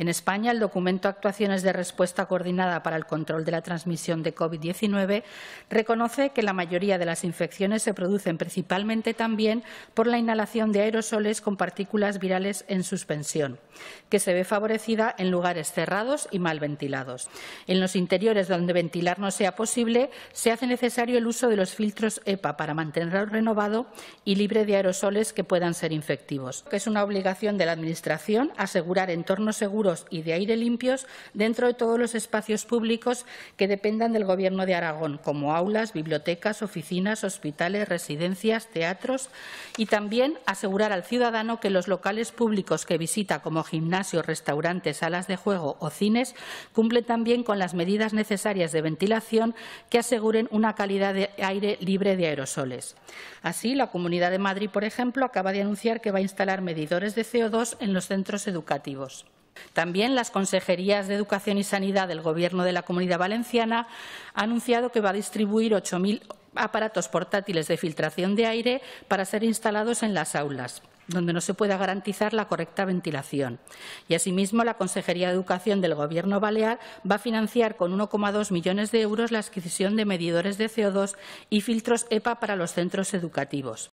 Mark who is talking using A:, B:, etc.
A: En España, el documento Actuaciones de Respuesta Coordinada para el Control de la Transmisión de COVID-19 reconoce que la mayoría de las infecciones se producen principalmente también por la inhalación de aerosoles con partículas virales en suspensión, que se ve favorecida en lugares cerrados y mal ventilados. En los interiores donde ventilar no sea posible, se hace necesario el uso de los filtros EPA para mantenerlo renovado y libre de aerosoles que puedan ser infectivos. Es una obligación de la Administración asegurar entornos seguros y de aire limpios dentro de todos los espacios públicos que dependan del Gobierno de Aragón, como aulas, bibliotecas, oficinas, hospitales, residencias, teatros y también asegurar al ciudadano que los locales públicos que visita, como gimnasios, restaurantes, salas de juego o cines, cumplen también con las medidas necesarias de ventilación que aseguren una calidad de aire libre de aerosoles. Así, la Comunidad de Madrid, por ejemplo, acaba de anunciar que va a instalar medidores de CO2 en los centros educativos. También las consejerías de Educación y Sanidad del Gobierno de la Comunidad Valenciana han anunciado que va a distribuir 8.000 aparatos portátiles de filtración de aire para ser instalados en las aulas donde no se pueda garantizar la correcta ventilación. Y asimismo, la Consejería de Educación del Gobierno Balear va a financiar con 1,2 millones de euros la adquisición de medidores de CO2 y filtros EPA para los centros educativos.